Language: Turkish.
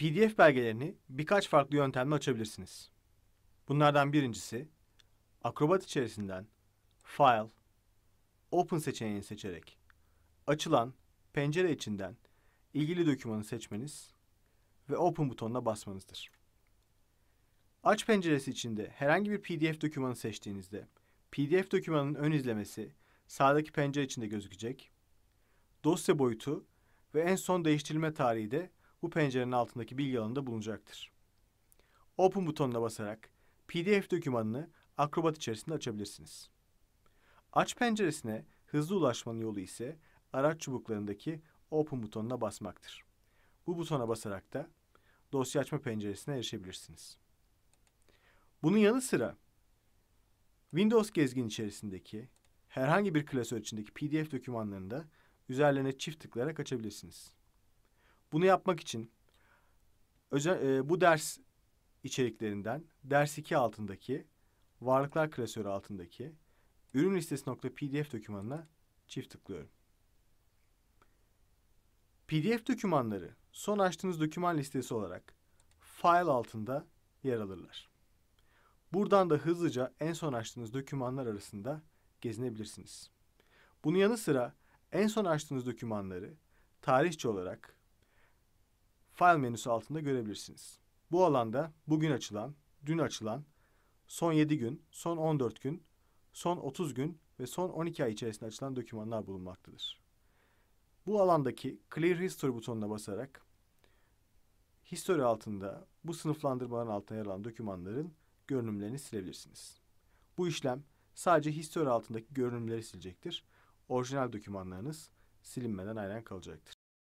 PDF belgelerini birkaç farklı yöntemle açabilirsiniz. Bunlardan birincisi Acrobat içerisinden File, Open seçeneğini seçerek açılan pencere içinden ilgili dokümanı seçmeniz ve Open butonuna basmanızdır. Aç penceresi içinde herhangi bir PDF dokümanı seçtiğinizde PDF dokümanının ön izlemesi sağdaki pencere içinde gözükecek. Dosya boyutu ve en son değiştirilme tarihi de bu pencerenin altındaki bilgi alanında bulunacaktır. Open butonuna basarak PDF dokümanını Acrobat içerisinde açabilirsiniz. Aç penceresine hızlı ulaşmanın yolu ise araç çubuklarındaki Open butonuna basmaktır. Bu butona basarak da dosya açma penceresine erişebilirsiniz. Bunun yanı sıra Windows gezgin içerisindeki herhangi bir klasör içindeki PDF dokümanlarını da üzerlerine çift tıklayarak açabilirsiniz. Bunu yapmak için özel, e, bu ders içeriklerinden ders 2 altındaki varlıklar klasörü altındaki ürün listesi.pdf dokümanına çift tıklıyorum. PDF dokümanları son açtığınız doküman listesi olarak file altında yer alırlar. Buradan da hızlıca en son açtığınız dokümanlar arasında gezinebilirsiniz. Bunun yanı sıra en son açtığınız dokümanları tarihçi olarak File menüsü altında görebilirsiniz. Bu alanda bugün açılan, dün açılan, son 7 gün, son 14 gün, son 30 gün ve son 12 ay içerisinde açılan dokümanlar bulunmaktadır. Bu alandaki Clear History butonuna basarak History altında bu sınıflandırmaların altında yer alan dokümanların görünümlerini silebilirsiniz. Bu işlem sadece History altındaki görünümleri silecektir. Orijinal dokümanlarınız silinmeden aynen kalacaktır.